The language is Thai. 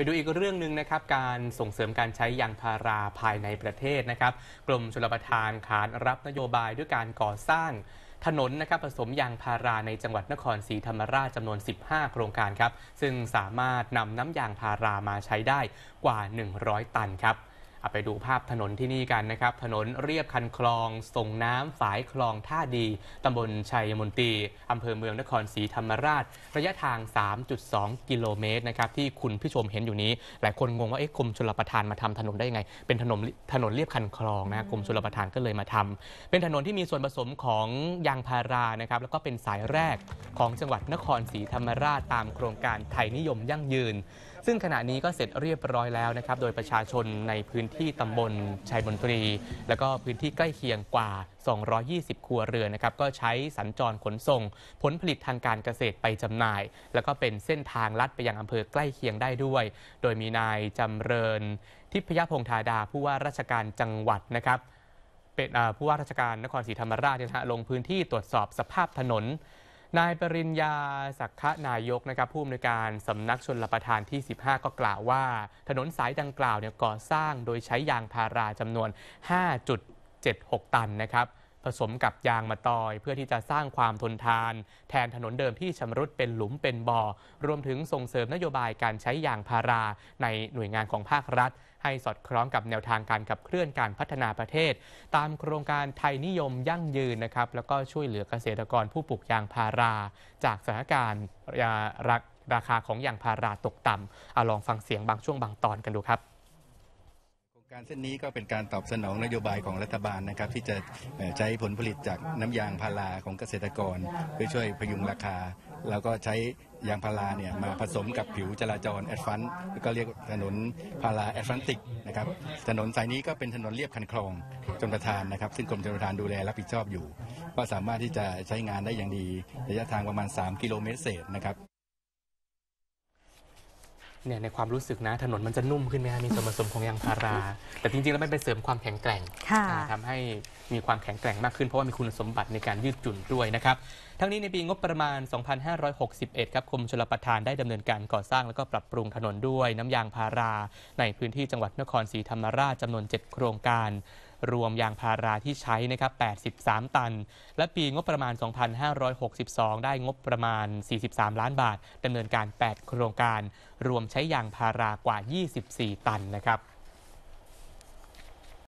ไปดูอีกเรื่องหนึ่งนะครับการส่งเสริมการใช้ยางพาราภายในประเทศนะครับ กรมชลประทานขานรับนโยบายด้วยการก่อสร้าง ถนนนะครับผสมยางพาราในจังหวัดนครศรีธรรมราชจำนวน 15 โครงการครับ ซึ่งสามารถนำน้ำยางพารามาใช้ได้กว่า 100 ตันครับเอาไปดูภาพถนนที่นี่กันนะครับ ถนนเรียบคันคลอง ส่งน้ำฝายคลองท่าดี ตำบลชัยมนตีอำเภอเมืองนครศรีธรรมราช ระยะทาง 3.2 กิโลเมตรนะครับ ที่คุณผู้ชมเห็นอยู่นี้ หลายคนงงว่าเอ๊ะกรมชลประทานมาทำถนนได้ยังไง เป็นถนนถนนเรียบคันคลองนะ กรมชลประทานก็เลยมาทำเป็นถนนที่มีส่วนผสมของยางพารา นะครับ แล้วก็เป็นสายแรกของจังหวัดนครศรีธรรมราชตามโครงการไทยนิยมยั่งยืนซึ่งขณะนี้ก็เสร็จเรียบร้อยแล้วนะครับโดยประชาชนในพื้นที่ตำบลชัยมนตรี แล้วก็พื้นที่ใกล้เคียงกว่า 220 ครัวเรือนนะครับก็ใช้สัญจรขนส่ง ผลผลิตทางการเกษตรไปจำหน่าย แล้วก็เป็นเส้นทางลัดไปยังอำเภอใกล้เคียงได้ด้วย โดยมีนายจำเริญทิพยพงธาดา ผู้ว่าราชการจังหวัดนะครับ เป็นผู้ว่าราชการนครศรีธรรมราชลงพื้นที่ตรวจสอบสภาพถนนนายปริญญาสักขะนายกนะครับผู้อำนวยการสำนักชนรประทานที่ 15 ก็กล่าวว่า ถนนสายดังกล่าวเนี่ยก่อสร้างโดยใช้ยางพาราจำนวน 5.76 ตันนะครับผสมกับยางมะตอยเพื่อที่จะสร้างความทนทาน แทนถนนเดิมที่ชำรุดเป็นหลุมเป็นบ่อ รวมถึงส่งเสริมนโยบายการใช้ยางพาราในหน่วยงานของภาครัฐ ให้สอดคล้องกับแนวทางการขับเคลื่อนการพัฒนาประเทศ ตามโครงการไทยนิยมยั่งยืนนะครับ แล้วก็ช่วยเหลือเกษตรกรผู้ปลูกยางพารา จากสถานการณ์ราคาของยางพาราตกต่ำเอาลองฟังเสียงบางช่วงบางตอนกันดูครับการเส้นนี้ก็เป็นการตอบสนองนโยบายของรัฐบาลนะครับ ที่จะใช้ผลผลิตจากน้ำยางพาราของเกษตรกรเพื่อช่วยพยุงราคา แล้วก็ใช้ยางพาราเนี่ยมาผสมกับผิวจราจรแอดฟันก็เรียกถนนพาราแอดฟันติกนะครับถนนสายนี้ก็เป็นถนนเรียบคันคลองจนประทานนะครับซึ่งกรมจลประทานดูแลรับผิดชอบอยู่ ก็สามารถที่จะใช้งานได้อย่างดีระยะทางประมาณ 3 กิโลเมตรเศษนะครับเนี่ยในความรู้สึกนะถนนมันจะนุ่มขึ้นไหมฮะมีส่วนผสมของยางพารา แต่จริงๆแล้วมันเป็นเสริมความแข็งแกร่งทำทำให้มีความแข็งแกร่งมากขึ้นเพราะว่ามีคุณสมบัติในการยืดหยุ่นด้วยนะครับ ทั้งนี้ในปีงบประมาณ 2561 ครับกรมชลประทานได้ดำเนินการก่อสร้างและก็ปรับปรุงถนนด้วย น้ำยางพาราในพื้นที่จังหวัดนครศรีธรรมราชจำนวน7โครงการรวมยางพาราที่ใช้นะครับ 83 ตัน และปีงบประมาณ 2562 ได้งบประมาณ 43 ล้านบาทดำเนินการ 8 โครงการ รวมใช้ยางพารากว่า 24 ตันนะครับ